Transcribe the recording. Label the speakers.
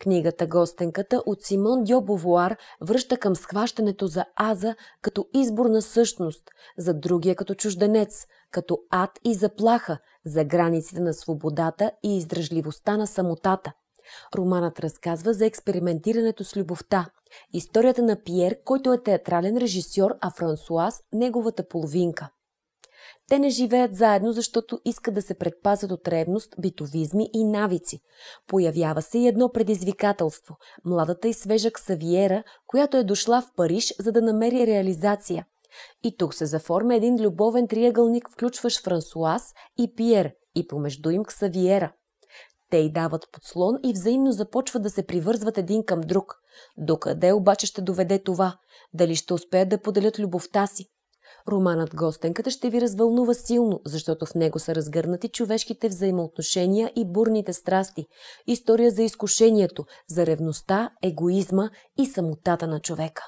Speaker 1: Книгата Гостенката от Симон Дьо Бовуар връща към схващането за Аза като избор на същност, за другия като чужденец, като ад и заплаха, за границите на свободата и издръжливостта на самотата. Романът разказва за експериментирането с любовта, историята на Пиер, който е театрален режисьор, а Франсуаз – неговата половинка – те не живеят заедно, защото искат да се предпазят от ревност, битовизми и навици. Появява се и едно предизвикателство – младата и свежа Ксавиера, която е дошла в Париж, за да намери реализация. И тук се заформя един любовен триъгълник, включващ Франсуаз и Пиер, и помежду им Ксавиера. Те й дават подслон и взаимно започват да се привързват един към друг. Докъде обаче ще доведе това? Дали ще успеят да поделят любовта си? Романът Гостенката ще ви развълнува силно, защото в него са разгърнати човешките взаимоотношения и бурните страсти, история за изкушението, за ревността, егоизма и самотата на човека.